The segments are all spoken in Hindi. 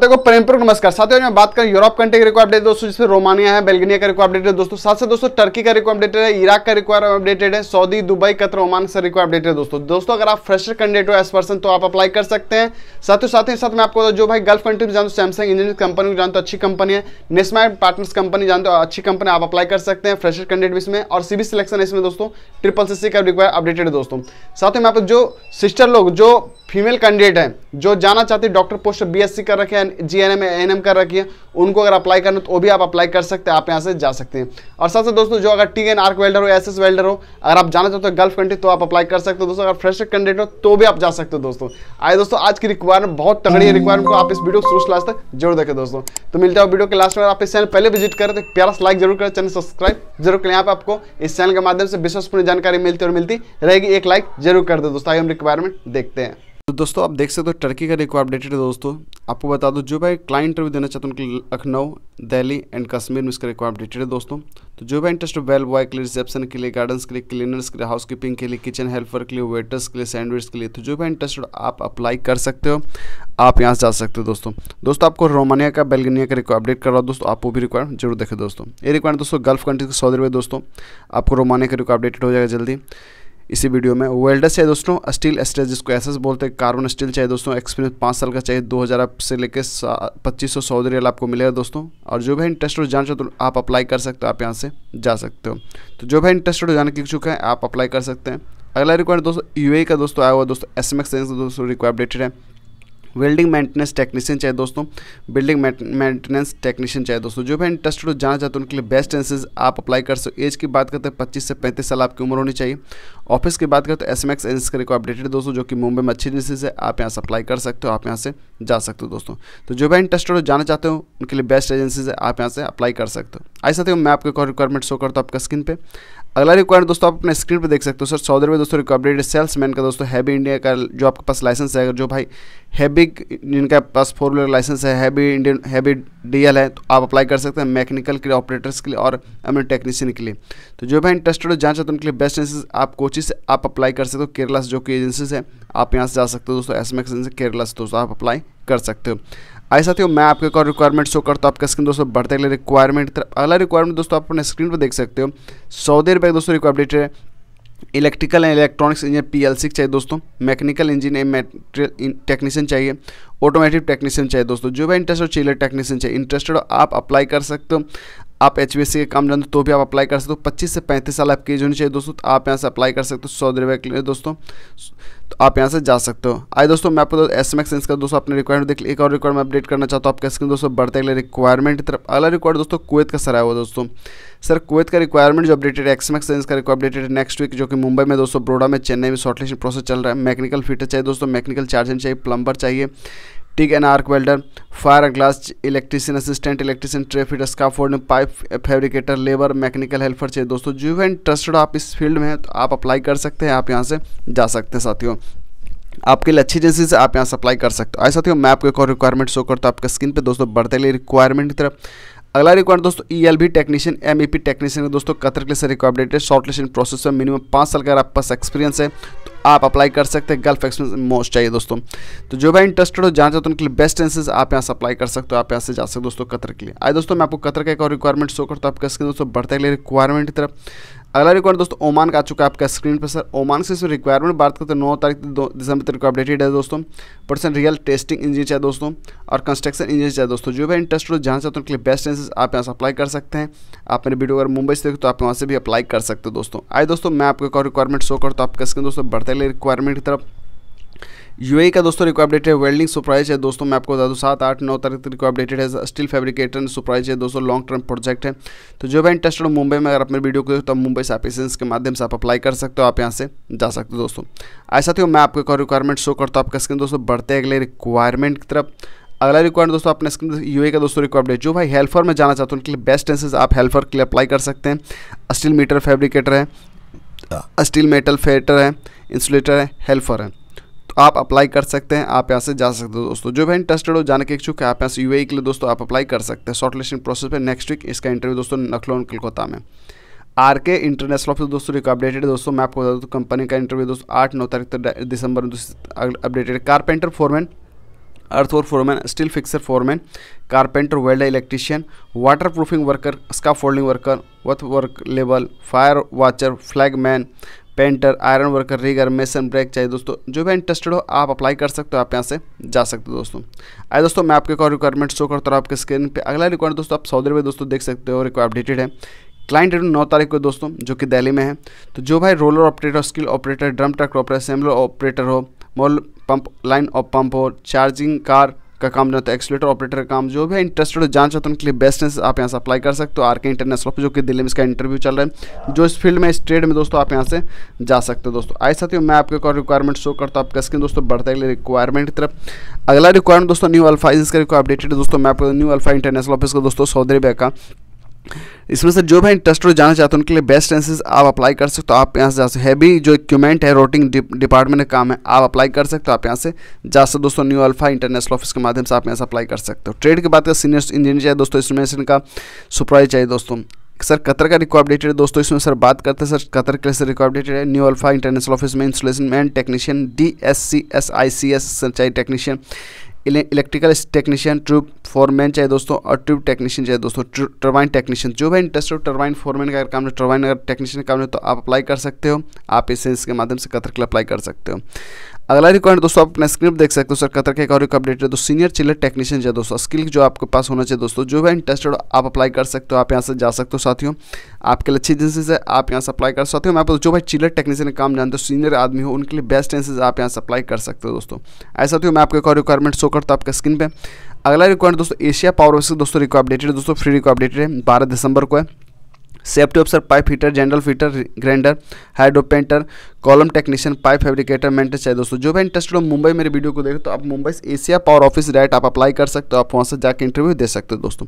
देखो प्रेम प्रेमपूर्वक नमस्कार साथियों में बात करें यूरोप कंट्री का रिक्वायर अपडेट दोस्तों जिसमें रोमानिया है बेल्गेनिया का रिक्वायर अपडेट है दोस्तों साथ से दोस्तों टर्की का रिक्वायर अपडेटेड है इराक का रिक्वायर अपडेटेड है सऊदी दुबई कतर ओमान से रिक्वायर अपडेटेड है दोस्तों दोस्तों अगर आप फ्रेशर कैंडिडेट हो एस पर्सन तो आप अप्लाई कर सकते हैं साथ ही साथ ही साथ में आपको जो भाई गल्फ कंट्री जानते सैमसंग इंजीनियर कंपनी जानते हो अच्छी कंपनी है नेस्मा पार्टनर्स कंपनी जानते हो अच्छी कंपनी आप अप्लाई कर सकते हैं फ्रेशर कैंडिडेट इसमें और सीबी सिलेक्शन इसमें दोस्तों ट्रिपल सी का रिक्वायर अपडेटेड है दोस्तों साथ ही मैं आपको जो सिस्टर लोग जो फीमेल कैंडिडेट है जो जाना चाहते हैं डॉक्टर पोस्ट बी कर रखे हैं G N M N M कर रखी है उनको अगर अप्लाई करना तो वो भी आप अप्लाई कर सकते हैं आप यहाँ से जा सकते हैं और साथ साथ दोस्तों जो अगर टी एन आर्क वेल्डर हो एस एस वेल्डर हो अगर आप जाना चाहते हो गल्फ कंट्री तो आप अप्लाई कर सकते हो दोस्तों अगर फ्रेश कैंडिडेट हो तो भी आप जा सकते हो दोस्तों आए दोस्तों आज की रिक्वायरमेंट बहुत तगड़ी रिक्वायरमेंट को आप इस वीडियो को लास्ट तक जरूर देखें दोस्तों तो मिलता है वीडियो के लास्ट में आप इस चैनल पहले विजिट करें तो प्यारा लाइक जरूर करें चैनल सब्सक्राइब जरूर करें यहाँ पर आपको इस चैनल के माध्यम से विश्वसपूर्ण जानकारी मिलती और मिलती रहेगी एक लाइक जरूर कर दो दोस्तों आइए हम रिक्वायरमेंट देखते हैं तो दोस्तों आप देख सकते हो टर्की का रिक्वायर अपडेटेड है दोस्तों आपको बता दो जो भाई क्लाइंट इंटरव्यू देना चाहते हैं उनके लखनऊ दिल्ली एंड कश्मीर में इसका रिक्वायर अपडेटेड है दोस्तों तो जो भाई इंटरेस्ट वेल बॉय के लिए रिसेप्शन के लिए गार्डन्स के लिए क्लीनर्स के लिए हाउस कीपिंग के लिए किचन हेल्पर के लिए वेटर्स के लिए सैंडविच के लिए तो जो भाई इंटरेस्ट आप अप्लाई कर सकते हो आप यहाँ से जा सकते हो दोस्तों दोस्तों आपको रोमानिया का बेलगनिया का रिक्वायर अपडेट कर रहा हूँ दोस्तों आप वो भी रिक्वायर जरूर देखें दोस्तों ये रिक्वायर दोस्तों गल्फ कंट्री के सौदे अरब दोस्तों आपको रोमानिया का रिक्वायर अपडेटेड हो जाएगा जल्दी इसी वीडियो में वेल्डर चाहिए दोस्तों स्टील स्टेज जिसको ऐसे बोलते हैं कार्बन स्टील चाहिए दोस्तों एक्सपीरियंस पाँच साल का चाहिए दो हज़ार से लेकर पच्चीस सौ सऊदी रियल आपको मिलेगा दोस्तों और जो भी इंटरेस्ट हो जाना चाहो तो आप अप्लाई कर सकते हो आप यहाँ से जा सकते हो तो जो भी इंटरेस्टेड हो जाने की इच्छुक है आप अप्लाई कर सकते हैं अगला रिक्वायर दोस्तों यू e का दोस्तों आया हुआ दोस्तों एस एम एक्स दोस्तों रिक्वायर अपडेटेड है वेल्डिंग मेंटेनेंस टेक्नीशियन चाहिए दोस्तों बिल्डिंग मेंटेनेंस टेक्नीशियन चाहे दोस्तों जो भी इंटरेस्टेड हो जाना चाहते हो उनके लिए बेस्ट चांसेस आप अप्लाई कर सकते एज की बात करते हैं पच्चीस से पैंतीस साल आपकी उम्र होनी चाहिए ऑफिस की बात करते हैं एस एम एक्स एन को अपडेटेड दोस्तों जो कि मुंबई में अच्छी एजेंसीज है आप यहाँ से अप्लाई कर सकते हो आप यहाँ से जा सकते हो दोस्तों तो जो भी इंटरेस्टेड हो जाना चाहते हो उनके लिए बेस्ट एजेंसीज है आप यहाँ से अप्लाई कर सकते हो ऐसा साथियों मैं आपके रिक्वायरमेंट शो करता हूँ आपका स्क्रीन पर अगला रिक्वायरमेंट दोस्तों आप अपने स्क्रीन पर देख सकते हो सर सऊदी में दोस्तों सेल्स मैन का दोस्तों हैवी इंडिया का जो आपके पास लाइसेंस है अगर जो भाई हैबी जिनका पास फोर व्हीलर लाइसेंस है हैवी इंडियन हैवी डीएल है तो आप अप्लाई कर सकते हैं मैकेनिकल के लिए ऑपरेटर्स के लिए और अपने टेक्नीशियन के लिए तो जो भाई इंटरेस्टेड हो जहाँ चाहते उनके लिए बेस्ट चांसेस आप कोचिज से आप अप्लाई कर सकते हो केरला से जो कि एजेंसीज है आप यहाँ से जा सकते हो दोस्तों एस एम से केरला से दोस्तों आप अप्लाई कर सकते हो आई साथियों तो मैं आपके कॉल रिक्वायरमेंट शो करता हूँ आपके स्क्रीन दोस्तों बढ़ते अगले रिक्वायरमेंट अगला रिक्वायरमेंट दोस्तों आप अपने स्क्रीन पर देख सकते हो सऊदी अरब दोस्तों रिक्वायरमेंट है electrical and electronics engineer P L six चाहिए दोस्तों मैकेनिकल इंजीनियर टेक्नीशियन चाहिए ऑटोमेटिक टेक्नीशियन चाहिए दोस्तों जो भी इंटरेस्ट हो चाहिए टेक्नीशियन चाहिए इंटरेस्टेड हो आप अप्लाई कर सकते हो आप एच के काम जानते हो तो भी आप अप्लाई कर सकते हो पच्चीस से पैंतीस साल आपकी एज होनी चाहिए दोस्तों तो आप यहाँ से अप्लाई कर सकते हो सौ अरब के लिए दोस्तों तो आप यहाँ से जा सकते हो आए दोस्तों मैं आपको एस एम एक्स का दोस्तों अपने रिक्वायरमेंट देख एक और रिक्वायरमेंट अपडेट करना चाहता हूँ आपके स्क्रीन दोस्तों बढ़ते अगले रिक्वायरमेंट की तरफ अगला रिक्वायर दोस्तों कुवैत का सर आया हुआ दोस्तों सर कुवैत का रिक्वायरमेंट जो अपडेटेड है एक्समेक का अपडेटेड नेक्स्ट वीक जो कि मुंबई में दोस्तों बड़ोड़ा में चेन्नई में शॉर्टलिस्ट प्रोसेस चल रहा है मैकेनिकल फिटर चाहिए दोस्तों मैकेनिकल चार्जिंग चाहिए प्लम्बर चाहिए टिक है arc welder fire and glass electrician assistant electrician ट्रेफिट scaffold pipe fabricator labour mechanical helper चाहिए दोस्तों जो भी इंटरेस्टेड आप इस फील्ड में हैं तो आप अप्लाई कर सकते हैं आप यहाँ से जा सकते हैं साथियों आपके लिए अच्छी एजेंसी से आप यहाँ सप्लाई कर सकते हो ऐसा साथियों मैं आपको एक और रिक्वायरमेंट शो करता हूँ आपके स्क्रीन पे दोस्तों बढ़ते लिए रिक्वायरमेंट की तरफ अगला रिक्वायरमेंट दोस्तों ई एल भी technician M E P technician दोस्तों कतर के लिए रिक्वायरमेंट है शॉर्ट इन प्रोसेस में मिनिमम पाँच साल का आपके पास एक्सपीरियंस है तो आप अप्लाई कर सकते हैं गल्फ एक्सपेंस मोस्ट चाहिए दोस्तों तो जो भाई इंटरेस्टेड हो जहाँ चाहते उनके लिए बेस्ट चांसेस आप यहाँ से अप्लाई कर सकते हो आप यहाँ से जा सकते हो दोस्तों कतर के लिए आए दोस्तों मैं आपको कतर का एक और रिक्वायरमेंट शो करता हूँ आपका स्क्रीन दोस्तों बढ़ते लिए रिक्वायरमेंट की तरफ अगला रिक्वायर दोस्तों ओमान का आ चुका है आपका स्क्रीन पर सर ओमान से इसमें रिक्वायरमेंट बात करते हैं नौ तारीख दो दिसंबर तक अपडेटेड है दोस्तों पर्सन रियल टेस्टिंग इंजीनियर चाहिए दोस्तों और कंस्ट्रक्शन इंजीनियर चाहिए दोस्तों जो भी इंटरेस्ट हो जहाँ चाहते उनके लिए बेस्ट चांसेस आप यहाँ से अप्लाई कर सकते हैं आप मेरे वीडियो अगर मुंबई से देखो तो आप वहाँ से भी अप्लाई कर सकते हो दोस्तों आए दोस्तों मैं आपको रिक्वायरमेंट शो करता हूँ आपका स्क्रीन दोस्तों बढ़ते रिक्वायरमेंट की तरफ यूए का दोस्तों रिक्वा अपडेटेड है वेल्डिंग सुप्राइज है दोस्तों मैं आपको बता दूँ सात आठ नौ तारीख तक रिक्वायर अपडेटेड है स्टील फैब्रिकेटर सुप्राइज है दोस्तों लॉन्ग टर्म प्रोजेक्ट है तो जो भी इंटरेस्टेड हो मुंबई में अगर आप मेरे वीडियो को तो मुंबई से आप एसेंस के माध्यम से आप अप्लाई कर सकते हो आप यहाँ से जा सकते हो दोस्तों ऐसा थी मैं आपको रिक्वायरमेंट शो करता हूँ आपका स्क्रीन दोस्तों बढ़ते अगले रिक्वायरमेंट की तरफ अगला रिक्वायरमेंट दोस्तों अपने स्क्रीन यू का दोस्तों रिक्वायरमेंट है जो भाई हेल्पर में जाना चाहते हो उनके लिए बेस्ट चांसेस आप हेल्पर के लिए अप्लाई कर सकते हैं स्टील मीटर फैब्रिकेटर है स्टील मेटल फेटर है इंसुलेटर है हेल्पर है आप अप्लाई कर सकते हैं आप यहाँ से जा सकते हो दोस्तों जो भी इंटरेस्टेड हो जाने के इच्छुक है आप यहाँ से यू e के लिए दोस्तों आप अप्लाई कर सकते हैं शॉर्टलिस्टिंग प्रोसेस पर नेक्स्ट वीक इसका इंटरव्यू दोस्तों नखलौन कलकत्ता में आर के इंटरनेशनल ऑफिस दोस्तों एक अपडेटेड दोस्तों मैं आपको बता दूँ कंपनी तो का इंटरव्यू दोस्तों आठ नौ तारीख तक दिसंबर में अपडेटेड कारपेंटर फोरमैन और foreman steel fixer foreman carpenter welder electrician waterproofing worker scaffolding worker वथ work level fire watcher flagman painter iron worker rigger mason break चाहिए दोस्तों जो भी इंटरेस्टेड हो आप अप्लाई कर सकते हो आप यहाँ से जा सकते हो दोस्तों आए दोस्तों मैं आपके कॉल रिक्वायरमेंट शो करता हूँ आपके स्क्रीन पे अगला रिक्वायरमेंट दोस्तों आप सऊदी में दोस्तों देख सकते हो रिक्वायर अपडेटेड है क्लाइंट इंटरव्यू नौ तारीख को दोस्तों जो कि दिल्ली में है तो जो भाई roller operator skill operator drum truck operator सेमलर ऑपरेटर हो मोल पंप लाइन ऑफ पंप हो चार्जिंग कार का काम जो है एक्सलेटर ऑपरेटर का काम जो भी है इंटरेस्टेड जान चाहते हो उनके लिए बेस्ट है आप यहाँ से अप्लाई कर सकते हो आर के इंटरनेशनल जो कि दिल्ली में इसका इंटरव्यू चल रहा है जो इस फील्ड में इस ट्रेड में दोस्तों आप यहाँ से जा सकते हो दोस्तों आए साथियों मैं आपके और रिक्वायरमेंट शो करता हूँ आपका स्क्रीन दोस्तों बढ़ते अगले रिक्वायरमेंट की तरफ अगला रिक्वायरमेंट दोस्तों न्यू अल्फाइज का रिक्वायर अपडेटेड दोस्तों मैं आपको न्यू अल्फा इंटरनेशनल ऑफिस का दोस्तों सऊदी अरबिया का इसमें से जो भी हो जाना चाहते हैं उनके लिए बेस्ट चांसेस आप अप्लाई तो कर सकते हो आप यहाँ से जा सकते हैवी जो इक्विपमेंट है रोटिंग डिपार्टमेंट का काम है आप अप्लाई कर सकते हो आप यहाँ से जा सकते दोस्तों न्यू अल्फा इंटरनेशनल ऑफिस के माध्यम से आप यहाँ से अप्लाई कर सकते हो ट्रेड की बात करें सीनियर इंजीनियर चाहिए दोस्तों इसमें का सुप्राइज चाहिए दोस्तों सर कतर का रिक्वायर्ड डेटेड है दोस्तों इसमें सर बात करते हैं सर कतर के लिए सर डेटेड है न्यू अल्फा इंटरनेशनल ऑफिस में installation man technician D S C S I C S चाहिए technician electrical technician tube foreman चाहे दोस्तों और ट्यूब टेक्नीशियन चाहे दोस्तों टर्बाइन टेक्नीशियन जो भी इंडस्ट्रियल टर्बाइन फोरमैन का अगर काम है टर्बाइन अगर टेक्नीशियन का काम है तो आप अप्लाई कर सकते हो आप इस सेंस के माध्यम से कथर के लिए अप्लाई कर सकते हो अगला रिक्वायरमेंट दोस्तों आप अपना स्क्रिप्ट देख सकते हो सर कतर का एक और एक अपडेट है तो सीनियर चिल्ड टेक्नीशियन है दोस्तों स्किल जो आपके पास होना चाहिए दोस्तों जो भी इंटरेस्टेड आप अप्लाई कर सकते हो आप यहाँ से जा सकते हो साथियों आपके लिए अच्छी चांसेस है आप यहाँ से अप्लाई कर सकते हो मैं जो भाई चिल्ड टेक्नीशियन काम जानते हो सीनियर आदमी हो उनके लिए बेस्ट चांसेस आप यहाँ से अप्लाई कर सकते हो दोस्तों ऐसा साथियों तो मैं आपको एक और रिक्वायरमेंट शो करता हूँ आपके स्क्रीन पर अगला रिक्वायरमेंट दोस्तों एशिया पावर दोस्तों रिक्वायर अपडेटेड दोस्तों फ्री रिक्वायर अपडेटेड है बारह दिसंबर को है safety officer pipe heater general fitter grinder hydro painter column technician pipe fabricator maintain चाहिए दोस्तों जो भी इंटरेस्टेड हो मुंबई मेरे वीडियो को देखें तो आप मुंबई से एशिया पावर ऑफिस डायरेक्ट आप अप्लाई कर सकते हो आप वहाँ से जाकर इंटरव्यू दे सकते हो दोस्तों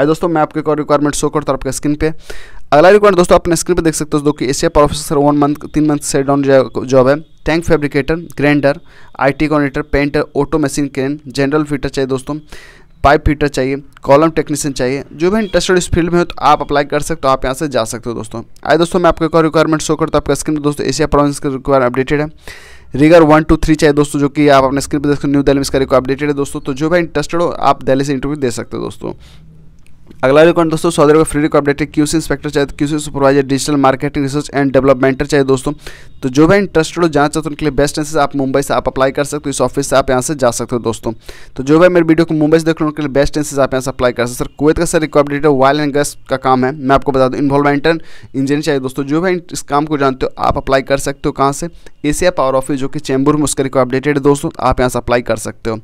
आज दोस्तों मैं आपके को रिक्वायरमेंट शो करता हूँ आपके स्क्रीन पर अगला रिक्वायरमेंट दोस्तों अपने स्क्रीन पर देख सकते हो दोस्तों Asia power officer one month तीन मंथ से डाउन जॉब है tank fabricator grinder T coordinator painter auto machine crane general fitter चाहिए दोस्तों पाइप फिटर चाहिए कॉलम टेक्नीशियन चाहिए जो भी इंटरेस्टेड इस फील्ड में हो तो आप अप्लाई कर सकते हो आप यहाँ से जा सकते हो दोस्तों आए दोस्तों मैं आपको एक रिक्वायरमेंट शो करता हूँ आपका स्क्रीन पर दोस्तों एशिया प्रोविंस का रिक्वायर अपडेटेड है रिगर वन टू थ्री चाहिए दोस्तों जो कि आप अपने स्क्रीन पर देख सकते हो न्यू दिल्ली में इसका रिक्वायर अपडेटेड है दोस्तों तो जो भी इंटरेस्टेड हो आप दिल्ली से इंटरव्यू दे सकते हो दोस्तों अगला रिकॉर्ड दोस्तों सऊदी फ्री रिकॉर्ड अपडेट है क्यूसी इंस्पेक्टर चाहे QC supervisor digital marketing research and development चाहिए दोस्तों तो जो भी इंटरेस्टेड हो जाना चाहते हो उनके लिए बेस्ट चांसेस आप मुंबई से आप अप्लाई कर सकते हो इस ऑफिस से आप यहाँ से जा सकते हो दोस्तों तो जो भी मेरे वीडियो को मुंबई से देख उनके लिए बेस्ट चांसेस आप यहाँ से अप्लाई कर सकते सर कुवैत का सर रिकॉर्ड है वायल एंड गैस का काम है मैं आपको बता दूँ इन्वॉल्वमेंटन इंजीनियर चाहिए दोस्तों जो भी इस काम को जानते हो आप अप्लाई कर सकते हो कहाँ से एशिया पावर ऑफिस जो कि चैम्बूर में उसका रिकॉर्ड अपडेटेड है दोस्तों आप यहाँ से अप्लाई कर सकते हो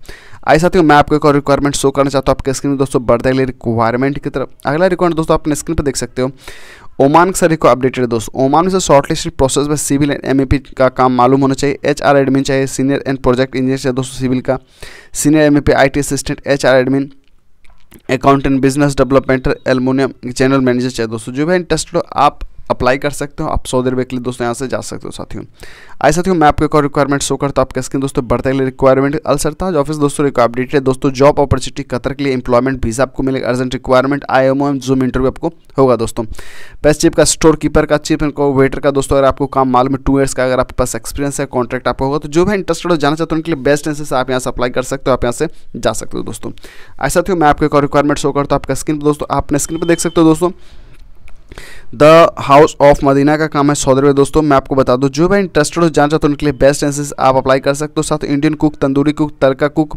आई साथियों मैं आपको एक और रिक्वायरमेंट शो करना चाहता हूँ आपके स्क्रीन में दोस्तों बढ़ते अगले रिक्वायरमेंट की तरफ अगला रिक्वायरमेंट दोस्तों आपने स्क्रीन पर देख सकते हो ओमान के सभी को अपडेटेड है दोस्तों ओमान से शॉर्टलिस्टेड प्रोसेस में सिविल एंड एम का काम मालूम होना चाहिए एच आर एडमिन चाहिए सीनियर एंड प्रोजेक्ट इंजीनियर चाहिए दोस्तों सिविल का senior M A assistant H R admin accountant business development aluminium general manager चाहिए दोस्तों जो भी इंटरेस्ट हो आप अप्लाई कर सकते हो आप सौ देर के लिए दोस्तों यहाँ से जा सकते हो साथियों आए साथियों मैं आपके रिक्वायरमेंट शो करता हूँ आपके स्क्रीन दोस्तों बढ़ते के लिए रिक्वायरमेंट अल सरताज ऑफिस दोस्तों अपडेट है दोस्तों जॉब अपॉर्चुनिटी कतर के लिए इंप्लॉयमेंट वीजा आपको मिलेगा urgent requirement I M M zoom interview आपको होगा दोस्तों बेस्ट चिप का स्टोर कीपर का चिप को वेटर का दोस्तों अगर आपको काम मालूम है टू ईयर्स का अगर आपके पास एक्सपीरियंस है कॉन्ट्रैक्ट आपको होगा तो जो भी इंटरेस्टेड हो जाना चाहते हो उनके लिए बेस्ट चांसेस आप यहाँ से अप्लाई कर सकते हो आप यहाँ से जा सकते हो दोस्तों ऐसा थी मैं आपके रिक्वायरमेंट शो करता हूँ आपका स्क्रीन पर दोस्तों आपने स्क्रीन पर देख सकते हो दोस्तों द हाउस ऑफ मदीना का काम है सौ रुपये दोस्तों मैं आपको बता दूं जो भी इंटरेस्टेड हो जान चाहते हो उनके लिए बेस्ट चांसेस आप अप्लाई कर सकते हो साथ Indian cook tandoori cook tadka cook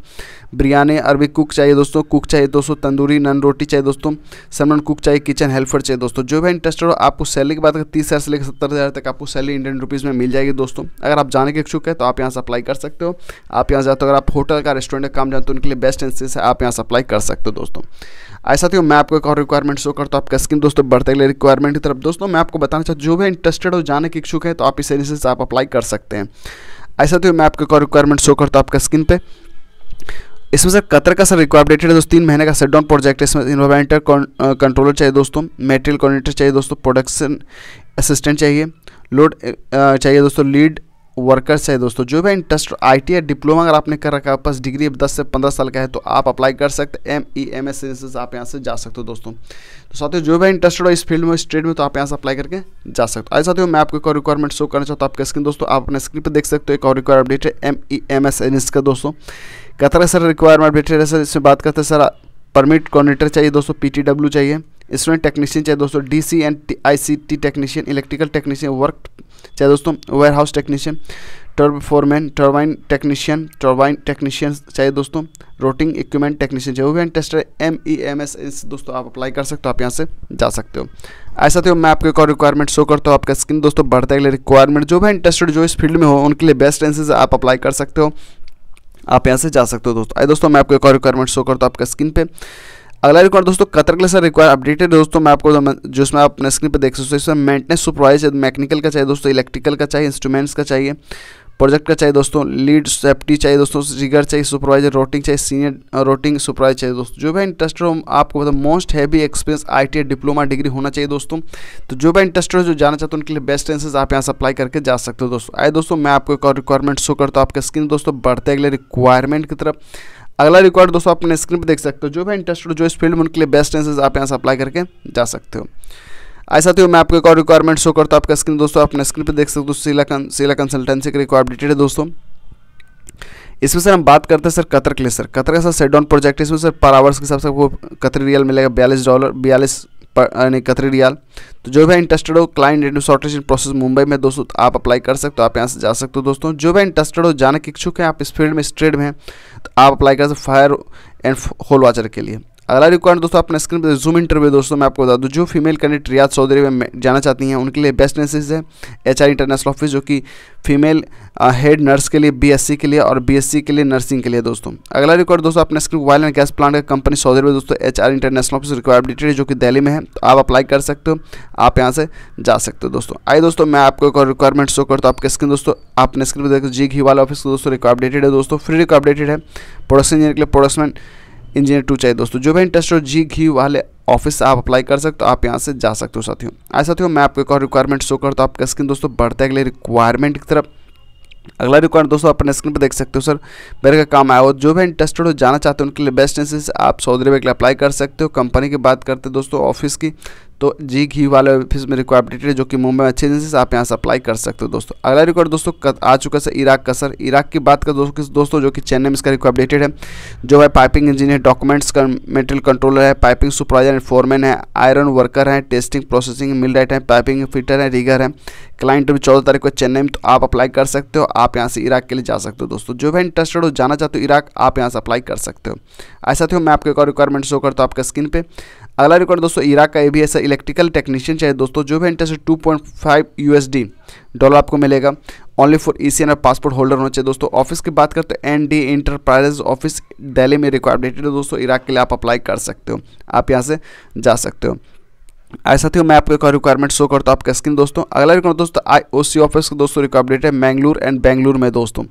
biryani अरबी कुक चाहिए दोस्तों कुक चाहिए दोस्तों तंदूरी नन रोटी चाहिए दोस्तों सलमन कुक चाहिए किचन हेल्पर चाहिए दोस्तों जो भी इंटरेस्टेड हो आपको सैलरी की बात करें तीस हज़ार से लेकर सत्तर हज़ार तक आपको सैलरी इंडियन रुपीज़ में मिल जाएगी दोस्तों अगर आप जाने के इच्छुक है तो आप यहाँ से अप्लाई कर सकते हो आप यहाँ जाते हो अगर आप होटल का रेस्टोरेंट का काम जानते हो उनके लिए बेस्ट चांसेस है आप यहाँ से अप्लाई कर सकते हो दोस्तों आए साथियों मैं आपको एक और रिक्वायरमेंट शो करता हूँ आपका स्किन दोस्तों बढ़ते गए रिक्वायरमेंट की तरफ दोस्तों मैं आपको बताना चाहता जो भी इंटरेस्टेड हो जाने के इच्छुक है तो आप इस से आप अप्लाई कर सकते हैं ऐसा तो मैं आपको एक और रिक्वायरमेंट शो करता हूँ आपका स्किन पे इसमें सर कतर का सर रिक्वायर डेटेड है दोस्तों तीन महीने का डाउन प्रोजेक्ट है इसमें इन्वायरमेंटर कंट्रोलर चाहिए दोस्तों मेटेरियल कोऑर्डिनेटर चाहिए दोस्तों प्रोडक्शन असिस्टेंट चाहिए लोड चाहिए दोस्तों लीड वर्कर्स है दोस्तों जो भी इंटरेस्ट आई डिप्लोमा अगर आपने कर रखा है पास डिग्री दस से पंद्रह साल का है तो आप अप्लाई कर सकते हैं एम ई एम एस से आप यहाँ से जा सकते हो दोस्तों तो साथियों जो भी इंटरेस्टेड हो इस फील्ड में इस ट्रेड में तो आप यहाँ से अप्लाई करके जा सकते हो आज साथियों मैं आपको एक रिक्वायरमेंट शो करना चाहता हूँ आपके स्क्रीन दोस्तों आप अपने स्क्रीन पर देख सकते हो एक और रिक्वायर अपडेट है M E M S N S का दोस्तों कहता सर रिक्वायरमेंट अपडेट है सर इसमें बात करते हैं सर परमिट कॉर्डिनेटर चाहिए दोस्तों पी टी डब्ल्यू चाहिए स्टूडेंट टेक्नीशियन चाहे दोस्तों D C and I C T technician electrical technician work चाहे दोस्तों वेयर हाउस टेक्नीशियन टर्ब foreman turbine technician turbine technician चाहे दोस्तों रोटिंग इक्विपमेंट टेक्नीशियन चाहे वो भी interested M E M S S दोस्तों आप अप्लाई कर सकते हो आप यहाँ से जा सकते हो ऐसा तो मैं आपके एक और रिक्वायरमेंट शो करता हूँ आपका स्किन दोस्तों बढ़ता है रिक्वायरमेंट जो भी इंटरेस्टेड जो इस फील्ड में हो उनके लिए बेस्ट चांसेस आप अप्लाई कर सकते हो आप यहाँ से जा सकते हो दोस्तों आए दोस्तों मैं आपको एक और रिक्वायरमेंट शो करता हूँ आपका स्किन पर अगला रिकॉर्ड दोस्तों कतर के लिए सर रिक्वायर अपडेटेड दोस्तों मैं आपको जिसमें आप अपने स्क्रीन पर देख सकते हो इसमें मेंटेनेंस सुपरवाइज मैकेनिकल का चाहिए दोस्तों इलेक्ट्रिकल का चाहिए इंस्ट्रूमेंट्स का चाहिए प्रोजेक्ट का चाहिए दोस्तों लीड सेफ्टी चाहिए दोस्तों रिगर चाहिए सुपरवाइजर रोटिंग चाहिए सीनियर रोटिंग सुपरवाइजर चाहिए दोस्तों जो भी इंटरेस्ट हो आपको मतलब most heavy experience ITI diploma degree होना चाहिए दोस्तों तो जो भी इंटरेस्ट हो जो जाना चाहते हो उनके लिए बेस्ट चांसेस आप यहाँ से अप्लाई करके जा सकते हो दोस्तों आए दोस्तों मैं आपको एक और रिक्वायरमेंट शो करता हूँ आपके स्क्रीन दोस्तों बढ़ते अगले रिक्वायरमेंट की तरफ अगला रिकॉर्ड दोस्तों आप अपने स्क्रीन पर देख सकते हो जो भी इंटरेस्टेड जो इस फील्ड में उनके लिए बेस्ट चांसेस आप यहाँ से अप्लाई करके जा सकते हो ऐसा तो मैं आपको एक और रिक्वायरमेंट शो करता हूँ आपका स्क्रीन दोस्तों अपने स्क्रीन पर देख सकते हो सीला कं, सीला कंसल्टेंसी की रिक्वायर्ड डिटेल है दोस्तों इसमें सर हम बात करते हैं सर कतर के लिए सर कतर का सर सेट डाउन प्रोजेक्ट इसमें सर पर आवर्स के हिसाब से आपको कतर रियल मिलेगा बयालीस डॉलर बयालीस यानी कतरी रियाल तो जो भी इंटरेस्टेड हो क्लाइंट सॉर्टेशन प्रोसेस मुंबई में दोस्तों तो आप अप्लाई कर सकते हो आप यहाँ से जा सकते हो दोस्तों जो भी इंटरेस्टेड हो जाने के इच्छुक हैं आप इस फील्ड में इस ट्रेड में हैं तो आप अप्लाई कर सकते फायर एंड होल वाचर के लिए अगला रिक्वायरमेंट दोस्तों अपने स्क्रीन पर जूम इंटरव्यू दोस्तों मैं आपको बता दूँ जो फीमेल कैंडिडेट रियाद चौधरी में जाना चाहती हैं उनके लिए बेस्ट नर्सिस है एच इंटरनेशनल ऑफिस जो कि फीमेल हेड नर्स के लिए बी के लिए और बी के लिए नर्सिंग के लिए दोस्तों अगला रिक्वायर दोस्तों अपने screen oil and gas plant का कंपनी सऊदी अरब दोस्तों एच इंटरनेशनल ऑफिस रिक्वायरबिलिटी जो कि दिल्ली में है तो आप अप्लाई कर सकते हो आप यहाँ से जा सकते हो दोस्तों आइए दोस्तों मैं आपको एक और रिक्वायरमेंट शो करता हूँ आपके स्क्रीन दोस्तों आपने स्क्रीन पर देखो जी घी वाला ऑफिस दोस्तों रिक्वायर अपडेटेड है दोस्तों फ्री रिक्वायर अपडेटेड है प्रोडक्शन इंजीनियर के लिए प्रोडक्शन इंजीनियर टू चाहिए दोस्तों जो भी इंटरेस्ट हो जी घी वाले ऑफिस से आप अप्लाई कर सकते हो आप यहाँ से जा सकते हो साथियों आए साथियों मैं आपको एक और रिक्वायरमेंट शो करता हूँ आपका स्क्रीन दोस्तों बढ़ते अगले रिक्वायरमेंट की तरफ अगला रिक्वायरमेंट दोस्तों अपने स्क्रीन पर देख सकते हो सर मेरे का काम आया हो जो भी इंटरेस्टेड हो जाना चाहते हो उनके लिए बेस्ट चांसेस आप सऊदी अरब के लिए अप्लाई कर सकते हो कंपनी की बात करते दोस्तों ऑफिस की तो जी घी वाले ऑफिस में रिक्वायर अपडेटेड जो कि मुंबई में अच्छे एजेंसी आप यहाँ से अप्लाई कर सकते हो दोस्तों अगला रिकॉर्ड दोस्तों आ चुका है इराक का सर इराक की बात कर दोस्तों दोस्तों जो कि चेन्नई में इसका अपडेटेड है जो है पाइपिंग इंजीनियर डॉक्यूमेंट्स का मेटेरियल कंट्रोलर है पाइपिंग सुपरवाइजर एंड फोरमैन है आयरन वर्कर है टेस्टिंग प्रोसेसिंग मिल राइट है पाइपिंग फिटर है रिगर है क्लाइंट भी चौदह तारीख को चेन्नई में तो आप अप्लाई कर सकते हो आप यहाँ से इराक के लिए जा सकते हो दोस्तों जो भी इंटरेस्टेड हो जाना चाहते हो इराक आप यहाँ से अप्लाई कर सकते हो ऐसा थे तो मैं आपके एक और रिक्वायरमेंट शो करता हूँ आपका स्क्रीन पर अगला रिकॉर्ड दोस्तों इराक का ये भी ऐसा इलेक्ट्रिकल टेक्नीशियन चाहिए दोस्तों जो भी interest two point five USD dollar आपको मिलेगा only for E C N passport holder होना चाहिए दोस्तों ऑफिस की बात करते हैं N D enterprises office Delhi में रिक्वायर्ड डेटेड दोस्तों इराक के लिए आप अप्लाई कर सकते हो आप यहाँ से जा सकते हो ऐसा थी मैं आपको एक रिक्वायरमेंट शो करता हूँ आपका स्क्रीन दोस्तों अगला रिक्वायरमेंट दोस्तों आई ओ सी ऑफिस का दोस्तों रिक्वायरमेंट है मैंगलूर एंड बेंगलुरु में दोस्तों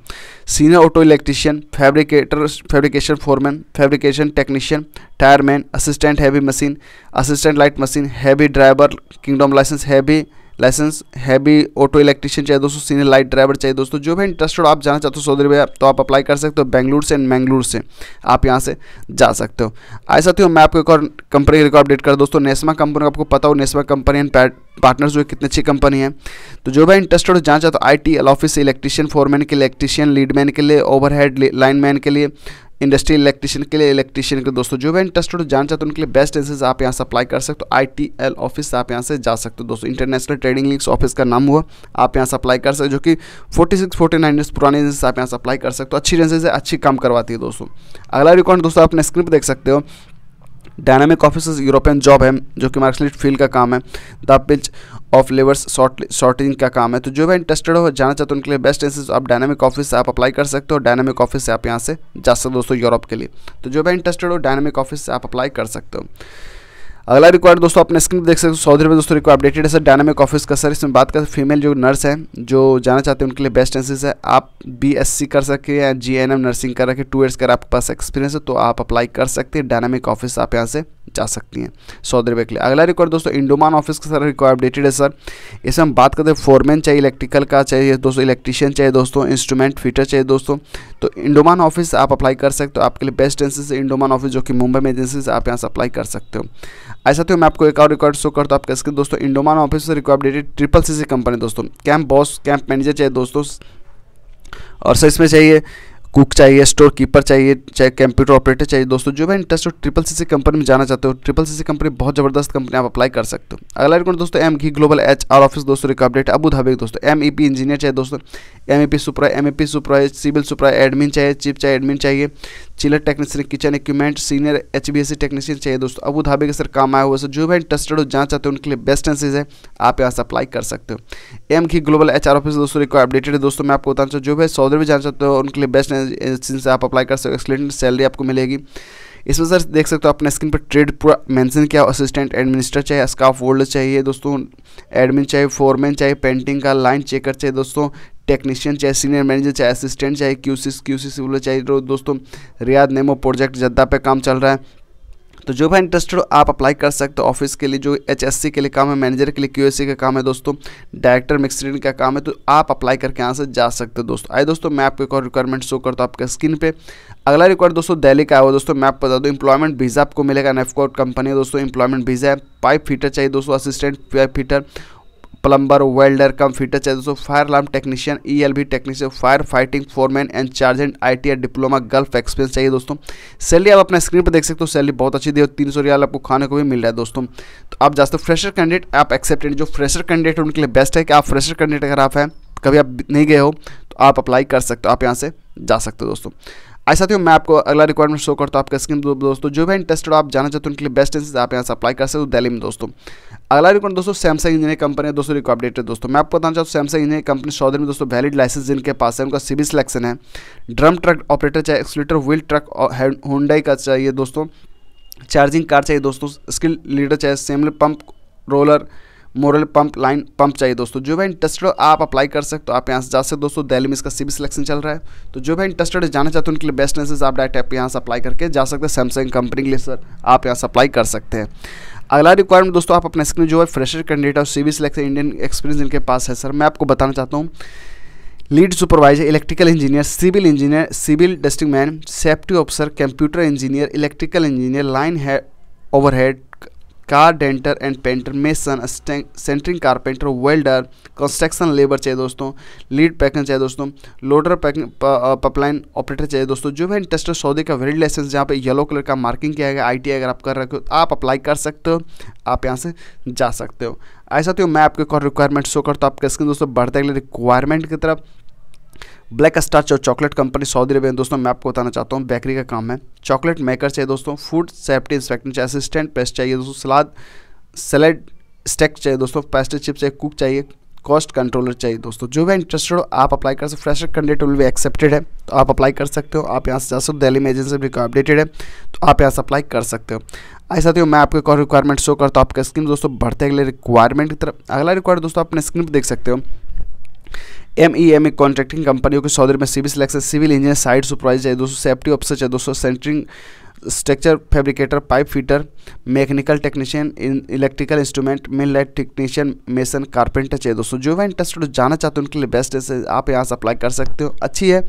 senior auto electrician fabricator fabrication foreman fabrication technician tyreman assistant heavy machine assistant light machine heavy driver kingdom licence heavy licence heavy auto electrician चाहिए दोस्तों सीनियर लाइट ड्राइवर चाहिए दोस्तों जो भी इंटरेस्टेड आप जाना चाहते हो सऊदी अरबिया तो आप अप्लाई कर सकते हो बेंगलुरु से एंड मैंगलुरु से आप यहाँ से जा सकते हो आए साथ मैं आपको एक और कंपनी रिकॉर्ड अपडेट कर दोस्तों नेस्मा कंपनी आपको पता हो नेस्मा कंपनी एंड पार्टनर्स जो कितनी अच्छी कंपनी है तो जो भी इंटरेस्टेड हो जाना चाहते हो I T L office electrician foreman के लिए इलेक्ट्रिशियन लीडमैन के लिए ओवरहेड लाइनमैन के लिए इंडस्ट्रियल इलेक्ट्रीशियन के लिए इलेक्ट्रीशियन के दोस्तों जो भी इंटरेस्टेड जान चाहते हैं उनके लिए बेस्ट एजेंस आप यहाँ से अप्लाई कर सकते हो आई ऑफिस आप यहाँ से जा सकते हो दोस्तों इंटरनेशनल ट्रेडिंग लिंक्स ऑफिस का नाम हुआ आप यहाँ से अप्लाई कर सकते जो कि forty six forty nine days पुराने एजेंसी आप यहाँ से अप्लाई कर सकते हो अच्छी एजेंसी से अच्छी काम करवाती है दोस्तों अगला रिकॉर्ड दोस्तों आपने स्क्रीन पर देख सकते हो डायनामिक ऑफिस यूरोपियन जॉब है जो कि मार्क्सलिट फील्ड का काम है द पिच ऑफ लेबर्स शॉर्टेजिंग का काम है तो जो भी इंटरेस्टेड हो जाना चाहते हो उनके लिए बेस्ट चांसेस आप डायनामिक ऑफिस से आप अप्लाई कर सकते हो डायनामिक ऑफिस से आप यहाँ से जा सकते हो दोस्तों यूरोप के लिए तो जो भी इंटरेस्टेड हो डायनामिक ऑफिस से आप अप्लाई कर सकते हो अगला रिक्वायर दोस्तों अपने स्क्रीन पर देख सकते हो सऊदी अरब दोस्तों रिक्वायर अपडेटेड है सर डायनामिक ऑफिस का सर इसमें बात करें फीमेल जो नर्स है जो जाना चाहते हैं उनके लिए बेस्ट चांसेस है आप बीएससी कर या जी या जीएनएम नर्सिंग कर रखे टू ईयर्स अगर आपके पास एक्सपीरियंस है तो आप अप्लाई कर सकते हैं डायनामिक ऑफिस आप यहाँ से जा सकती हैं सौदे रुपये के लिए अगला रिक्वायर दोस्तों इंडोमान ऑफिस का सर रिक्वायर अपडेटेड है सर इसमें हम बात करते हैं फोरमैन चाहिए इलेक्ट्रिकल का चाहिए दोस्तों इलेक्ट्रीशियन चाहिए दोस्तों इंस्ट्रूमेंट फीटर चाहिए दोस्तों तो इंडोमान ऑफिस आप अप्लाई कर सकते हो आपके लिए बेस्ट एजेंसी से इंडोमान ऑफिस जो कि मुंबई में एजेंसी से आप यहाँ से अप्लाई कर सकते हो ऐसा तो मैं आपको एक और रिकॉर्ड शो करता हूँ आपके स्क्रीन दोस्तों इंडोमान ऑफिस से record updated triple C company दोस्तों कैंप बॉस कैंप मैनेजर चाहिए दोस्तों और सर इसमें चाहिए कुक चाहिए स्टोर कीपर चाहिए चाहे कंप्यूटर ऑपरेटर चाहिए दोस्तों जो भी इंटरेस्ट हो ट्रिपल सी कंपनी में जाना चाहते हो ट्रिपल सी सी कंपनी बहुत जबरदस्त कंपनी आप अप्लाई कर सकते हो अगला रिकॉर्ड दोस्तों M G global H R office दोस्तों एक अपडेट अबू धाबी दोस्तों एम ई पी इंजीनियर चाहिए दोस्तों M E P supra M E P supra civil supra admin चाहिए चीफ चाहिए एडमिन चाहिए chiller technician kitchen equipment senior H B S C technician चाहिए दोस्तों अबू धाबी के सर काम आया हुआ सर जो भी इंटरेस्टेड हो जाना चाहते हो उनके लिए बेस्ट चांसेज है आप यहाँ से अप्लाई कर सकते हो M G global H R office दोस्तों एक अपडेटेड है दोस्तों मैं आपको बताना चाहूँ जो भी सौदे भी जाना चाहते हो उनके लिए बेस्ट एजेंसी से आप अप्लाई कर सकते हो एक्सलेंट सैलरी आपको मिलेगी इसमें सर देख सकते हो अपने स्क्रीन पर ट्रेड पूरा मेंशन किया असिस्टेंट एडमिनिस्टर चाहिए स्काफ होल्डर चाहिए दोस्तों एडमिन चाहिए फोरमैन चाहिए पेंटिंग का लाइन चेकर चाहिए दोस्तों टेक्नीशियन चाहे सीनियर मैनेजर चाहे असिस्टेंट चाहे क्यूसी क्यूसी सिविलर चाहिए दोस्तों रियाद नेमो प्रोजेक्ट जद्दा पे काम चल रहा है तो जो भी इंटरेस्टेड हो आप अप्लाई कर सकते हो ऑफिस के लिए जो एचएससी के लिए काम है मैनेजर के लिए क्यूएससी का काम है दोस्तों डायरेक्टर मिक्सरीन का काम है तो आप अप्लाई करके यहाँ से जा सकते हो दोस्तों आए दोस्तों मैं आपको एक और रिक्वायरमेंट शो करता हूँ आपके स्क्रीन पे अगला रिक्वायर दोस्तों दिल्ली का है दोस्तों मैं बता दूँ इंप्लॉयमेंट वीज़ा आपको मिलेगा नेफकोट कंपनी दोस्तों इंप्लॉयमेंट वीज़ा है पाइप फीटर चाहिए दोस्तों assistant pipe fitter plumber welder cum fitter चाहिए दोस्तों fire alarm technician E L B technician fire fighting foreman and चार्जेंट I T diploma Gulf experience चाहिए दोस्तों सैलरी आप अपना स्क्रीन पर देख सकते हो सैलरी बहुत अच्छी दी और तीन सौ रियाल आपको खाने को भी मिल रहा है दोस्तों तो आप जा सकते हो फ्रेशर कैंडिडेट आप एक्सेप्टेड जो फ्रेशर कैंडिडेट उनके लिए बेस्ट है कि आप फ्रेशर कैंडिडेट अगर आप हैं कभी आप नहीं गए हो तो आप अप्लाई कर सकते हो आप यहाँ से जा सकते हो दोस्तों ऐसा साथियों मैं आपको अगला रिक्वायरमेंट शो करता हूँ आपके स्क्रीन पर दोस्तों जो भी इंटरेस्टेड आप जाना चाहते हो उनके लिए बेस्ट एंस आप यहाँ से अप्लाई कर सकते हो दिल्ली में दोस्तों अगला रिकॉर्ड दोस्तों सैमसंग इंजीनियर कंपनी है दोस्तों रिकॉर्ड अपडेटेड दोस्तों मैं आपको बताना चाहता हूँ सैमसंग इंजीनियर कंपनी सौदर में दोस्तों वैलिड लाइसेंस जिनके पास है उनका सिविल सिलेक्शन है ड्रम ट्रक ऑपरेटर चाहे एक्सलेटर व्हील ट्रक हुडाई का चाहिए दोस्तों चार्जिंग कार चाहिए दोस्तों स्किल लीडर चाहे सेमल पंप रोलर मोरल पंप लाइन पंप चाहिए दोस्तों जो भी इंटरेस्टेड आप अप्लाई कर सकते हो आप यहाँ से जा सकते दोस्तों दिल्ली में इसका सीबी सिलेक्शन चल रहा है तो जो भी इंटरेस्टेड जाना चाहते हो उनके लिए बेस्ट नेसेस आप डायरेक्ट ऐप यहाँ से अप्लाई करके जा सकते हैं सैमसंग कंपनी के लिए सर आप यहाँ से अप्लाई कर सकते हैं अगला रिक्वायरमेंट दोस्तों आप अपने स्क्रीन जो है फ्रेशर कैंडिडेट और सी सिलेक्शन इंडियन एक्सपीरियंस इनके पास है सर मैं आपको बताना चाहता हूँ lead supervisor electrical engineer civil engineer civil dusting man safety officer computer engineer electrical engineer line है overhead denter and painter mason centring carpenter welder construction labour चाहिए दोस्तों लीड पैकन चाहिए दोस्तों लोडर पपलाइन ऑपरेटर चाहिए दोस्तों जो भी इंडस्ट्रियल सौदे का वेरिड लाइसेंस जहाँ पे येलो कलर का मार्किंग किया गया आई अगर आप कर रखे हो तो आप अप्लाई कर सकते हो आप यहाँ से जा सकते हो ऐसा तो मैं आपके कॉल रिक्वायरमेंट शो करता हूँ आपके स्क्रीन दोस्तों बढ़ते अगले रिक्वायरमेंट की तरफ ब्लैक स्टार जो चॉकलेट कंपनी सऊदी अरब में दोस्तों मैं आपको बताना चाहता हूँ बेकरी का काम है चॉकलेट मेकर चाहिए दोस्तों फूड सेफ्टी इंस्पेक्टर चाहिए असिस्टेंट पेस्ट चाहिए दोस्तों सलाद सेलेड स्टेक चाहिए दोस्तों पेस्ट्री चिप चाहिए कुक चाहिए कॉस्ट कंट्रोलर चाहिए दोस्तों जो भी इंटरेस्टेड हो आप अप्लाई कर सकते फ्रेशर कैंडिडेट विल भी एक्सेप्टेड है तो आप अप्लाई कर सकते हो आप यहाँ से जा सकते हो दिल्ली में एजेंसी भी अपडेटेड है तो आप यहाँ से अप्लाई कर सकते हो आई साथ मैं आपके और रिक्वायरमेंट शो करता हूँ आपका स्क्रीन दोस्तों बढ़ते अगले रिक्वायरमेंट की तरफ अगला रिक्वायरमेंट दोस्तों अपने स्क्रीन पर देख सकते हो एम ई एम कॉन्ट्रैक्टिंग कंपनियों के सौदे में civil selection civil engineer site supervisor चाहे दोस्तों सेफ्टी ऑफिसर चाहे दोस्तों centring structure fabricator pipe fitter mechanical technician electrical instrument mill light technician mason carpenter चाहिए दोस्तों जो भी इंटरेस्टेड जाना चाहते हो उनके लिए बेस्ट है आप यहाँ से अप्लाई कर सकते हो अच्छी है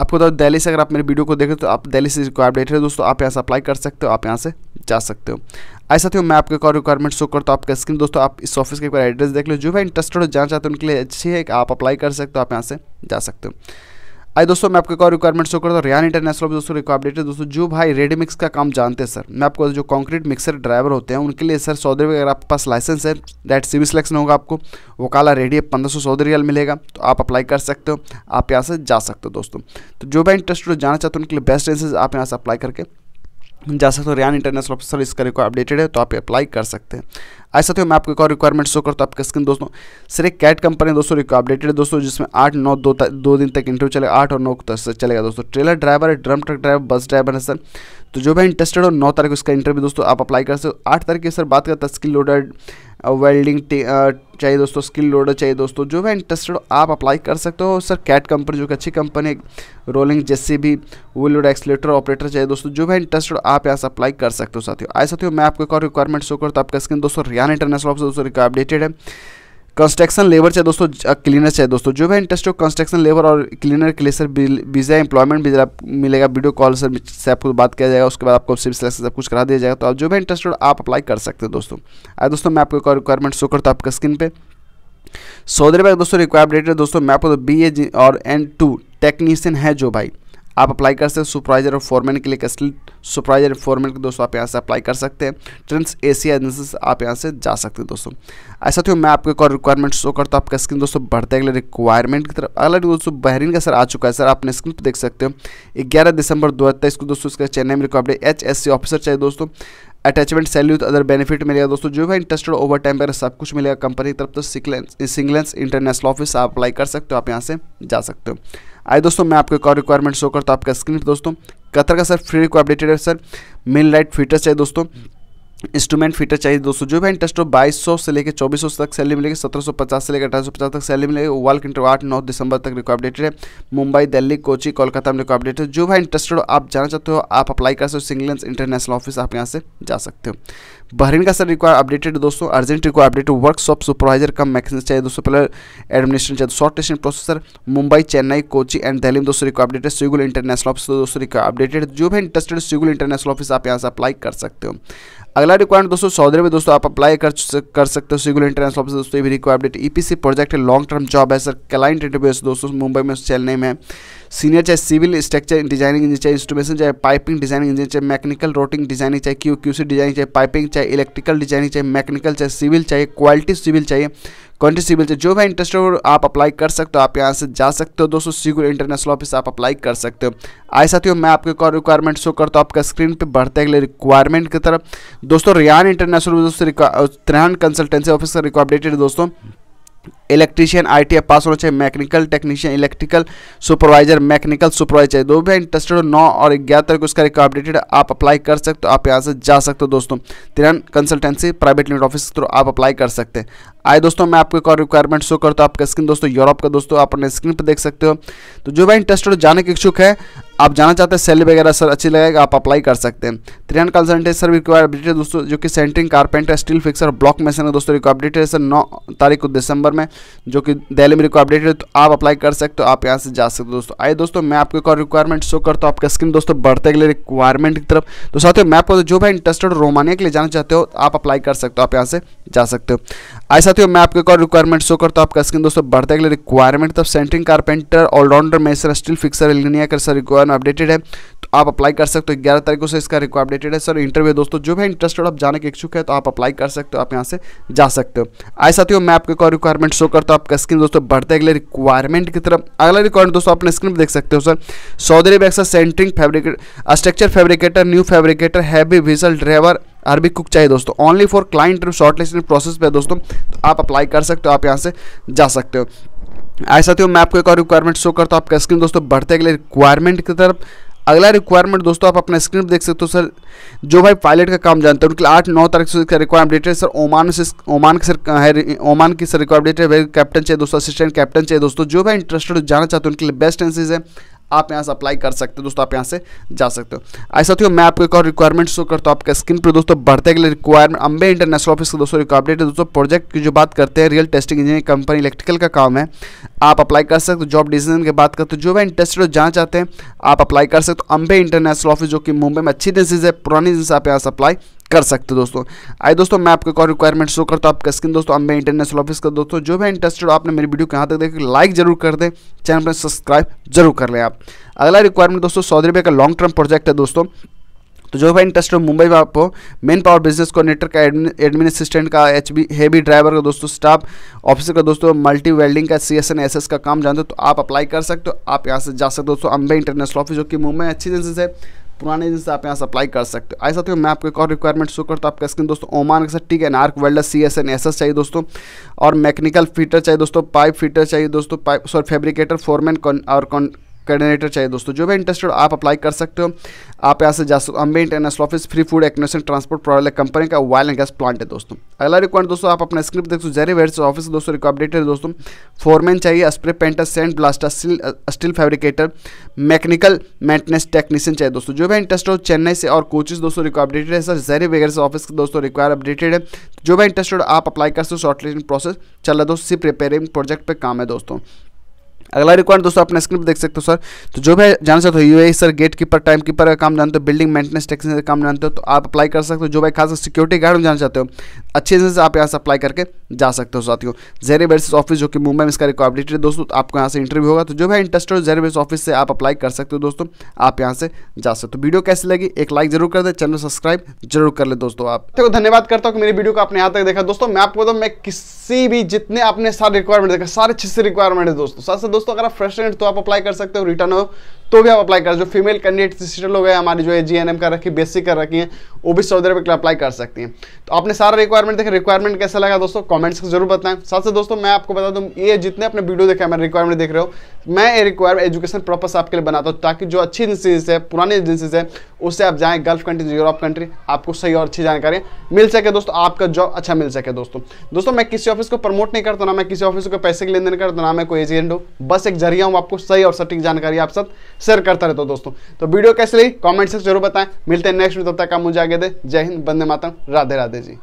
आपको तो दिल्ली से अगर आप मेरे वीडियो को देखें तो आप दिल्ली से रिक्वायर डेट है दोस्तों आप यहाँ से अप्लाई कर सकते हो आप यहाँ से जा सकते हो ऐसा थी तो मैं आपके और रिक्वायरमेंट शो करता हूँ आपका स्क्रीन दोस्तों आप इस ऑफिस के एड्रेस देख लो जो भी इंटरेस्टेड हो जाना चाहते हो उनके लिए अच्छी है कि आप अप्लाई कर सकते हो आप यहाँ से जा सकते हो भाई दोस्तों मैं आपको एक और रिक्वायरमेंट शो करता हूँ रियान इंटरनेशनल दोस्तों एक अपडेट है दोस्तों जो भाई रेडी मिक्स का काम जानते हैं सर मैं आपको जो कॉन्क्रीट मिक्सर ड्राइवर होते हैं उनके लिए सर सौदे रुपये अगर आपके पास लाइसेंस है डेट सिविल सिलेक्शन होगा आपको वो काला रेडी है पंद्रह सौ सौदे रियल मिलेगा तो आप अप्लाई कर सकते हो आप यहाँ से जा सकते हो दोस्तों तो जो भाई इंटरेस्टेड जाना चाहते हो उनके लिए बेस्ट चांसेस आप यहाँ से अप्लाई करके जा सकते हो रियान इंटरनेशनल ऑफिसर इसका रिकॉर्ड अपडेटेड है तो आप अप्लाई कर सकते हैं आज साथियों मैं आपको एक और रिक्वायरमेंट शो करता हूँ आपके स्क्रीन दोस्तों सर एक कैट कंपनी दोस्तों अपडेटेड दोस्तों जिसमें आठ नौ दो दो दिन तक इंटरव्यू चलेगा आठ और नौ तक चलेगा दोस्तों ट्रेलर ड्राइवर है drum truck driver bus driver है सर तो जो भी इंटरेस्टेड हो नौ तारीख उसका इंटरव्यू दोस्तों आप अप्लाई कर सकते हो आठ तारीख की सर बात करता स्किल लोडेड वेल्डिंग चाहिए दोस्तों स्किल लोडर चाहिए दोस्तों जो भी इंटरेस्टेड आप अप्लाई कर सकते हो सर कैट कंपनी जो कि अच्छी कंपनी रोलिंग जैसे भी लोड एक्सलेटर ऑपरेटर चाहिए दोस्तों जो भी इंटरेस्टेड आप यहाँ से अप्लाई कर सकते हो साथियों आए साथियों मैं आपको एक और रिक्वायरमेंट शो करता हूँ आपका स्किन दोस्तों रियान इंटरनेशनल ऑफिस दोस्तों अपडेटेड है कंस्ट्रक्शन लेबर चाहे दोस्तों क्लीनर चाहे दोस्तों जो भी इंटरेस्ट हो कंस्ट्रक्शन लेबर और क्लीनर के लिए सर वीज़ा एम्प्लॉयमेंट भी मिलेगा वीडियो कॉल सर से आपको बात किया जाएगा उसके बाद आपको सिर्फ सिलेक्शन सब कुछ करा दिया जाएगा तो आप जो भी इंटरेस्ट हो आप अप्लाई कर सकते हैं दोस्तों आए दोस्तों मैं आपको रिक्वायरमेंट शो करता हूँ आपका स्क्रीन पर सौदे अरब दोस्तों रिक्वायर डेट है दोस्तों मैं आपको बी तो ए और एन टू टेक्नीशियन है जो भाई आप अप्लाई कर सकते हैं सुपरवाइजर और फॉरमैन के लिए स्लिट सुपरवाइजर फॉरमैन के दोस्तों आप यहाँ से अप्लाई कर सकते हैं ट्रेंड्स सी एजेंसी आप यहाँ से जा सकते हैं दोस्तों ऐसा तो मैं आपको एक और रिक्वायरमेंट शो करता हूँ आपका स्क्रीन दोस्तों बढ़ते अगले रिक्वायरमेंट की तरफ अगला दोस्तों बहरीन का सर आ चुका है सर आपने स्क्रीन पर देख सकते हो ग्यारह दिसंबर दो को दोस्तों इसका चेन्नई में record H S C officer चाहिए दोस्तों अटैचमेंट सैल्यूथ अदर बेनिफिट मिलेगा दोस्तों जो भी इंटरेस्टेड ओवर टाइम वगैरह सब कुछ मिलेगा कंपनी की तरफ तो सिंगलेंस इंटरनेशनल ऑफिस आप अप्लाई कर सकते हो आप यहाँ से जा सकते हो आइए दोस्तों मैं आपको एक और रिक्वायरमेंट शो करता हूँ आपका स्क्रीन दोस्तों कतर का सर फ्री रिक्वायर अपडेटेड है सर मेन लाइट फीटर चाहिए दोस्तों इंस्ट्रूमेंट फीटर चाहिए दोस्तों जो भी इंटरेस्ट हो बाईस सौ से लेकर चौबीस सौ तक सैलरी मिलेगी सत्रह सौ पचास से लेकर अठारह सौ पचास तक सैलरी मिलेगी वाल इंटर आठ नौ दिसंबर तक रिकॉर्डेटेड अपडेटेड है मुंबई दिल्ली कोची कोलकाता में रिकॉर्डेटेड अपडेटेड है जो भी इंटरेस्टेड हो आप जाना चाहते हो आप अप्लाई कर सकते हो सिंगलेंस इंटरनेशनल ऑफिस आप यहाँ से जा सकते हो बहरीन का सर रिक्वायर अपडेटेड दोस्तों urgent require updated workshop supervisor cum mechanic चाहिए दोस्तों पहले एडमिनिस्ट्रेशन चाहिए short testing processor Mumbai Chennai Kochi and Delhi में दोस्तों रिक्वायर अपडेटेड स्विगुल इंटरनेशनल ऑफिस दोस्तों रिक्वायर अपडेटेड जो भी इंटरेस्टेड स्विगुल इंटरनेशनल ऑफिस आप यहाँ से अप्लाई कर सकते हो अगला रिक्वायरमेंट दोस्तों सऊदी में दोस्तों आप अप्लाई कर कर सकते हो सिगुल इंटरनेशनल ऑफिस दोस्तों ये भी रिक्वायरमेंट ईपीसी प्रोजेक्ट है लॉन्ग टर्म जॉब है सर क्लाइंट इंटरव्यू दोस्तों मुंबई में चेन्नई में सीनियर चाहे सिविल स्ट्रक्चर डिजाइनिंग इंजीनियर चाहे इंस्ट्रूमेशन चाहे पाइपिंग डिजाइनिंग इंजीनियर चाहे मैकेनिकल रोटिंग डिजाइनिंग चाहे क्यू क्यूसी डिजाइनिंग चाहे पाइपिंग चाहे इलेक्ट्रिकल डिजाइनिंग चाहे मैकेनिकल चाहे सिविल चाहिए क्वालिटी सिविल चाहिए कंट्री सिविल से जो भी इंटरेस्ट हो आप अप्लाई कर सकते हो आप यहाँ से जा सकते हो दोस्तों सिगुर इंटरनेशनल ऑफिस आप अप्लाई कर सकते हो आए साथियों मैं आपके कॉल रिक्वायरमेंट शो करता हूँ आपका स्क्रीन पे बढ़ते अगले रिक्वायरमेंट की तरफ दोस्तों रियान इंटरनेशनल दोस्तों रियान कंसल्टेंसी ऑफिस का रिकॉर्डेटेड दोस्तों इलेक्ट्रीशियन आई पास होना चाहिए mechanical technician electrical supervisor mechanical supervisor चाहिए दो भी इंटरेस्टेड नौ और ग्यारह तक उसका अपडेटेड आप अप्लाई कर सकते हो आप यहाँ से जा सकते हो दोस्तों तिरन consultancy private limit office through आप अप्लाई कर सकते हैं आए दोस्तों मैं आपको एक और रिक्वायरमेंट शो करता हूँ आपका स्क्रीन दोस्तों यूरोप का दोस्तों आप अपने स्क्रीन पर देख सकते हो तो जो भाई इंटरेस्टेड जाने के इच्छुक है आप जाना चाहते हैं सैलरी वगैरह सर अच्छी लगेगा आप अप्लाई कर सकते हैं त्रियान कंसल्टेंट सर रिक्वायरबिलिटी दोस्तों जो कि centring carpenter steel fixer block mason है दोस्तों रिक्वायरबिलिटी है सर नौ तारीख को दिसंबर में जो कि दिल्ली में रिक्वायरमेंट है तो आप अप्लाई कर सकते हो आप यहाँ से जा सकते हो दोस्तों आइए दोस्तों मैं आपको एक और रिक्वायरमेंट शो करता हूँ आपका स्क्रीन दोस्तों बढ़ते के लिए रिक्वायरमेंट की तरफ तो साथ ही मैं आपको जो भी इंटरेस्टेड रोमानिया के लिए जाना चाहते हो आप अप्लाई कर सकते हो आप यहाँ से जा सकते हो आए साथ मैं आपको एक और रिक्वायरमेंट शो करता हूँ आपका स्क्रीन दोस्तों बढ़ते के लिए रिक्वायरमेंट तब सेंटरिंग कारपेंटर ऑलराउंडर मेसर स्टिल फिक्सर एलिनिया का सर रिक्वायरमेंट अपडेटेड है तो आप अप्लाई कर सकते हो तो ग्यारह तारीख को से इसका रिक्वा अपडेटेड है सर इंटरव्यू दोस्तों जो भी इंटरेस्टेड आप जाने के इच्छुक है तो आप अप्लाई कर सकते हो आप यहाँ से जा सकते हो आए साथियों मैं आपको एक और रिक्वायरमेंट शो होकर तो आपका स्क्रीन दोस्तों बढ़ता है अगले रिक्वायरमेंट की तरफ अगला रिक्वायरमेंट दोस्तों अपने स्क्रीन पर देख सकते हो सर सऊदी अरेबिया अक्सर centring fabricator structure fabricator new fabricator heavy vehicle driver अरबी कुक चाहिए दोस्तों only for client shortlist process पर दोस्तों तो आप अप्लाई कर सकते हो आप यहाँ से जा सकते हो ऐसा तो मैं आपको एक और रिक्वायरमेंट शो करता हूँ आपका स्क्रीन दोस्तों बढ़ते अगले रिक्वायरमेंट की तरफ अगला रिक्वायरमेंट दोस्तों आप अपना स्क्रीन पर देख सकते हो सर जो भाई पायलट का काम जानते हैं उनके लिए आठ नौ तारीख से रिक्वायरमेंट डेट है सर ओमान से ओमान सर है ओमान की सर रिक्वायरमेंट डेट है भाई कैप्टन चाहिए दोस्तों असिस्टेंट कैप्टन चाहिए दोस्तों जो भाई इंटरेस्टेड जाना चाहते हैं उनके लिए बेस्ट चांसेज है आप यहाँ से अप्लाई कर सकते हो दोस्तों आप यहाँ से जा सकते हो ऐसा साथियों मैं आपको एक और रिक्वायरमेंट शो करता हूँ आपके स्क्रीन पर दोस्तों बढ़ते के लिए रिक्वायरमेंट अंबे इंटरनेशनल ऑफिस का दोस्तों रिकॉर्डेट है दोस्तों प्रोजेक्ट की जो बात करते हैं real testing engineer company electrical का काम है आप अप्लाई कर सकते हो जॉब डिसीजन की बात करते हो जो भी इंटरेस्टेड हो जहाँ चाहते हैं आप अप्लाई कर सकते हो अंबे इंटरनेशनल ऑफिस जो कि मुंबई में अच्छी डिजीज है पुरानी डिसीज आप यहाँ से अप्लाई कर सकते हो दोस्तों आई दोस्तों मैं आपके कॉल रिक्वायरमेंट शो करता हूँ आपका स्किन दोस्तों मैं इंटरनेशनल ऑफिस का दोस्तों जो भी इंटरेस्टेड हो आपने मेरी वीडियो कहाँ तक देखिए लाइक जरूर कर दें चैनल पर सब्सक्राइब जरूर कर लें आप अगला रिक्वायरमेंट दोस्तों सऊदी अरबिया का लॉन्ग टर्म प्रोजेक्ट है दोस्तों तो जो भाई इंटरेस्ट हो मुंबई में आपको मेन पावर बिजनेस कोऑर्डिनेटर का एडमिन असिस्टेंट का एच बी हेवी ड्राइवर का दोस्तों स्टाफ ऑफिसर का दोस्तों मल्टी वेल्डिंग का C S N S S का काम जानते हो तो आप अप्लाई कर सकते हो आप यहाँ से जा सकते हो दोस्तों अम्बे इंटरनेशनल ऑफिस जो कि मुंबई अच्छी एजेंसीज है पुराने दिन से आप यहाँ सप्लाई कर सकते हो ऐसा तो मैं आपको एक और रिक्वायरमेंट शो करता हूँ आपका स्क्रीन दोस्तों ओमान के साथ ठीक है नार्क welder C S N S S चाहिए दोस्तों और मैकेनिकल फीटर चाहिए दोस्तों पाइप फीटर चाहिए दोस्तों पाइप सॉरी फेब्रिकेटर फोरमैन और कॉर्डिनेटर चाहिए दोस्तों जो भी इंटरेस्टेड आप अप्लाई कर सकते हो आप यहाँ से जा सकते Ambe international office free food एक्नोशन ट्रांसपोर्ट प्रोवाइडर कंपनी का वायल एंड गैस प्लांट है दोस्तों अगला रिक्वायर दोस्तों आप अपना स्क्रिप्ट देख सकते जेरी से ऑफिस दोस्तों रिकॉर्डेट है दोस्तों फोरमैन चाहिए spray painter sand blaster steel fabricator mechanical maintenance technician चाहिए दोस्तों जो भी इंटरेस्ट हो चेन्नई से और कोचिज दोस्तों रिकॉर्डेटेड है सर जेरी से ऑफिस दोस्तों रिक्वायर अपडेटेड है जो भी इंटरेस्टेड आप अप्लाई कर सकते हो शॉर्ट प्रोसेस चल रहा है दोस्तों सिर्फ रिपेयरिंग प्रोजेक्ट पर काम है दोस्तों अगला रिक्वायरमेंट दोस्तों अपने स्क्रीन पर देख सकते हो सर तो जो भी जान चाहते हो you sir gate keeper time keeper का काम जानते हो बिल्डिंग मेंटेनेंस टेक्नीशियन का काम जानते हो तो आप अप्लाई कर सकते हो जो भाई खास सिक्योरिटी गार्ड में जाना चाहते हो अच्छे से आप यहाँ से अप्लाई करके जा सकते हो साथियों जेरे बेसिस ऑफिस जो कि मुंबई में इसका रिक्वाबिलिटी है दोस्तों आपको यहाँ से इंटरव्यू होगा तो जो भी इंटरेस्ट हो जेरे बेस ऑफिस से आप अप्लाई कर सकते हो दोस्तों आप यहाँ से जा सकते हो वीडियो तो कैसी लगी एक लाइक जरूर कर दे चैनल सब्सक्राइब जरूर कर ले दोस्तों आप देखो धन्यवाद करता हूँ कि मेरी वीडियो को आपने यहाँ तक देखा दोस्तों मैं आपको बताऊँ मैं किसी भी जितने आपने सारे रिक्वायरमेंट देखा सारे अच्छे से रिक्वायरमेंट है दोस्तों साथ साथ दोस्तों अगर आप फ्रेशर तो आप अप्लाई कर सकते हो रिटर्न हो तो भी आप अप्लाई कर जो फीमेल कैंडिडेट रजिस्टर लोग हैं हमारी जो है जी एन एम कर रखी बेसिक कर रखी है वो भी सऊदी अरब के लिए अप्लाई कर सकती हैं तो आपने सारा रिक्वायरमेंट देखा रिक्वायरमेंट कैसा लगा दोस्तों कमेंट्स जरूर बताएं साथ साथ दोस्तों मैं आपको बता दूँ ये जितने अपने वीडियो है मेरे रिक्वायरमेंट देख रहे हो मैं ये रिक्वायरमेंट एजुकेशन पर्पज आपके लिए बनाता हूँ ताकि जो अच्छी एजेंसीज है पुरानी एजेंसीज है उससे आप जाएँ गल्फ कंट्रीज यूरोप कंट्री आपको सही और अच्छी जानकारी मिल सके दोस्तों आपका जॉब अच्छा मिल सके दोस्तों दोस्तों मैं किसी ऑफिस को प्रमोट नहीं करता ना मैं किसी ऑफिस को पैसे के लेन देन करता ना मैं कोई एजेंट हूँ बस एक जरिया हूँ आपको सही और सटीक जानकारी आप साथ शेयर करता रहता हूँ दोस्तों तो वीडियो कैसे रही कॉमेंट से जरूर बताएं मिलते हैं नेक्स्ट में तब तक का मुझे आगे दे जय हिंद बंदे मातरम राधे राधे जी